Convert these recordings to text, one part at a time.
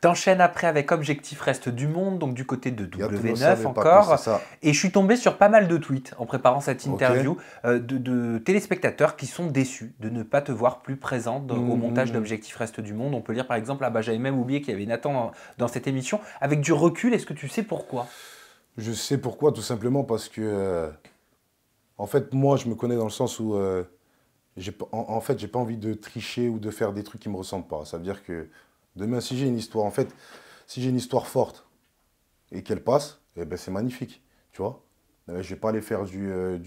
T'enchaînes après avec Objectif Reste du Monde, donc du côté de W9 encore. Et je suis tombé sur pas mal de tweets en préparant cette interview euh, de, téléspectateurs qui sont déçus de ne pas te voir plus présente au montage mmh. d'Objectif Reste du Monde. On peut lire par exemple, ah bah j'avais même oublié qu'il y avait Nathan dans, cette émission. Avec du recul, est-ce que tu sais pourquoi Je sais pourquoi, tout simplement parce que. Euh, en fait, moi, je me connais dans le sens où. Euh, en, en, fait, j'ai pas envie de tricher ou de faire des trucs qui me ressemblent pas. Ça veut dire que Demain, si j'ai une histoire, en fait, si j'ai une histoire forte et qu'elle passe, eh ben, c'est magnifique, tu vois. Euh, je ne vais pas aller faire du... Euh,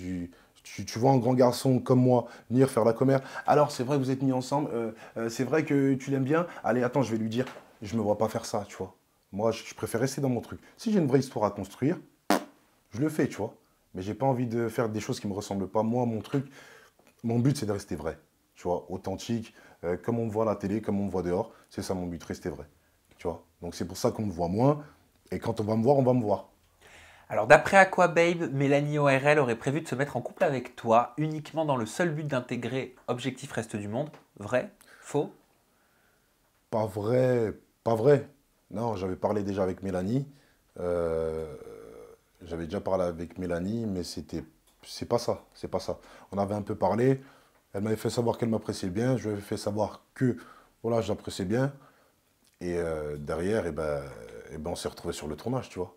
tu, vois un grand garçon comme moi venir faire la commère. Alors, c'est vrai que vous êtes mis ensemble, euh, c'est vrai que tu l'aimes bien. Allez, attends, je vais lui dire, je me vois pas faire ça, tu vois. Moi, je, préfère rester dans mon truc. Si j'ai une vraie histoire à construire, je le fais, tu vois. Mais j'ai pas envie de faire des choses qui me ressemblent pas. Moi, mon truc, mon but, c'est de rester vrai, tu vois, authentique, euh, comme on me voit à la télé, comme on me voit dehors, c'est ça mon but, rester vrai. Tu vois Donc c'est pour ça qu'on me voit moins, et quand on va me voir, on va me voir. Alors d'après quoi, à babe, Mélanie ORL aurait prévu de se mettre en couple avec toi uniquement dans le seul but d'intégrer Objectif Reste du Monde. Vrai Faux Pas vrai, pas vrai. Non, j'avais parlé déjà avec Mélanie. Euh, j'avais déjà parlé avec Mélanie, mais c'était, c'est pas ça, c'est pas ça. On avait un peu parlé. Elle m'avait fait savoir qu'elle m'appréciait bien. Je lui avais fait savoir que voilà, bien. Et euh, derrière, et eh ben, et eh ben on s'est retrouvés sur le tournage, tu vois.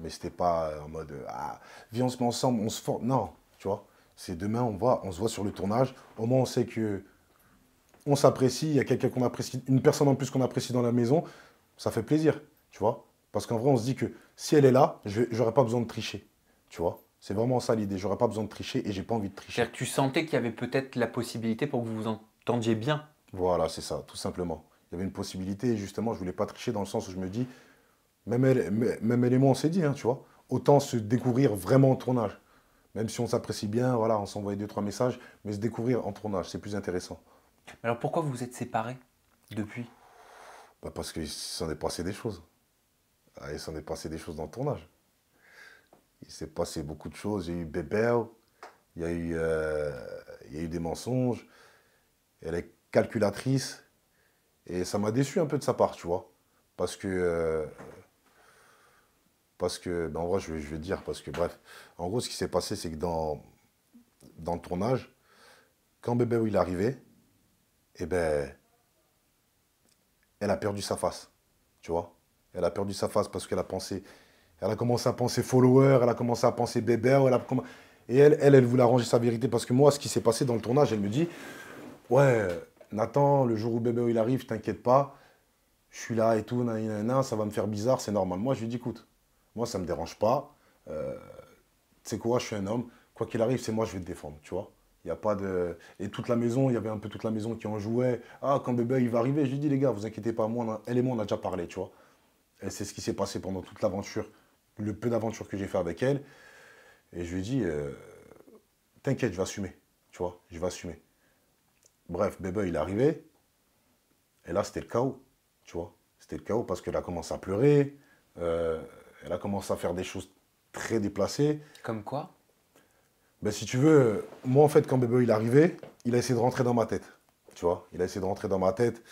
Mais c'était pas en mode euh, ah, viens, on se met ensemble, on se forme. Non, tu vois. C'est demain, on, voit, on se voit sur le tournage. Au moins, on sait que on s'apprécie. Il y a quelqu'un qu'on apprécie, une personne en plus qu'on apprécie dans la maison. Ça fait plaisir, tu vois. Parce qu'en vrai, on se dit que si elle est là, je n'aurai pas besoin de tricher, tu vois. C'est vraiment ça l'idée. J'aurais pas besoin de tricher et j'ai pas envie de tricher. Que tu sentais qu'il y avait peut-être la possibilité pour que vous vous entendiez bien. Voilà, c'est ça, tout simplement. Il y avait une possibilité et justement, je voulais pas tricher dans le sens où je me dis, même elle, même elle on s'est dit, hein, tu vois, autant se découvrir vraiment en tournage. Même si on s'apprécie bien, voilà, on s'envoyait deux, trois messages, mais se découvrir en tournage, c'est plus intéressant. Alors pourquoi vous vous êtes séparés depuis bah Parce qu'il s'en est passé des choses. Ah, il s'en est passé des choses dans le tournage il s'est passé beaucoup de choses. Il y a eu Bébé, il y a eu, euh, il y eu des mensonges. Elle est calculatrice. Et ça m'a déçu un peu de sa part, tu vois. Parce que. Euh, parce que. Ben en vrai, je vais, je vais dire, parce que bref. En gros, ce qui s'est passé, c'est que dans, dans le tournage, quand Bébé il est arrivé, eh ben. Elle a perdu sa face, tu vois. Elle a perdu sa face parce qu'elle a pensé. Elle a commencé à penser follower, elle a commencé à penser bébé, elle et elle, elle, voulait arranger sa vérité parce que moi, ce qui s'est passé dans le tournage, elle me dit, ouais, Nathan, le jour où bébé il arrive, t'inquiète pas, je suis là et tout, ça va me faire bizarre, c'est normal. Moi, je lui dis, écoute, moi, ça me dérange pas. Euh, tu sais quoi, je suis un homme. Quoi qu'il arrive, c'est moi, je vais te défendre, tu vois. Il n'y a pas de. Et toute la maison, il y avait un peu toute la maison qui en jouait. Ah, quand bébé il va arriver, je lui dis, les gars, vous inquiétez pas, moi, elle et moi, on a déjà parlé, tu vois. Et c'est ce qui s'est passé pendant toute l'aventure le peu d'aventures que j'ai fait avec elle. Et je lui ai dit, euh, t'inquiète, je vais assumer. Tu vois, je vais assumer. Bref, bébé, il est arrivé. Et là, c'était le chaos. Tu vois, c'était le chaos parce qu'elle a commencé à pleurer. Euh, elle a commencé à faire des choses très déplacées. Comme quoi ben, si tu veux, moi en fait, quand bébé il est arrivé, il a essayé de rentrer dans ma tête. Tu vois, il a essayé de rentrer dans ma tête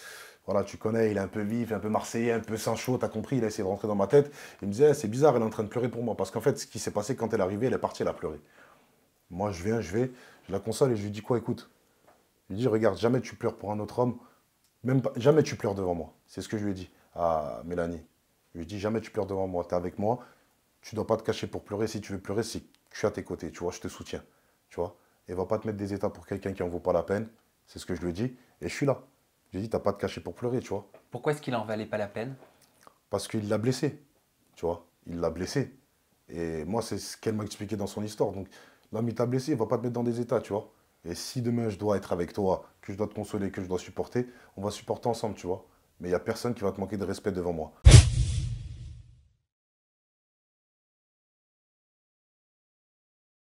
voilà, tu connais, il est un peu vif, un peu marseillais, un peu sans chaud, t'as compris, il a essayé de rentrer dans ma tête. Il me disait, eh, c'est bizarre, elle est en train de pleurer pour moi. Parce qu'en fait, ce qui s'est passé quand elle est arrivée, elle est partie, elle a pleuré. Moi, je viens, je vais, je la console et je lui dis quoi, écoute. Je lui dis, regarde, jamais tu pleures pour un autre homme, même jamais tu pleures devant moi. C'est ce que je lui ai dit à Mélanie. Je lui ai dit, jamais tu pleures devant moi, t'es avec moi, tu dois pas te cacher pour pleurer. Si tu veux pleurer, c'est je suis à tes côtés, tu vois, je te soutiens, tu vois. Et va pas te mettre des états pour quelqu'un qui en vaut pas la peine, c'est ce que je lui ai dit, et je suis là. J'ai dit, t'as pas de cachet pour pleurer, tu vois. Pourquoi est-ce qu'il en valait pas la peine Parce qu'il l'a blessé, tu vois. Il l'a blessé. Et moi, c'est ce qu'elle m'a expliqué dans son histoire. Donc, l'homme, il t'a blessé, il va pas te mettre dans des états, tu vois. Et si demain, je dois être avec toi, que je dois te consoler, que je dois supporter, on va supporter ensemble, tu vois. Mais il n'y a personne qui va te manquer de respect devant moi.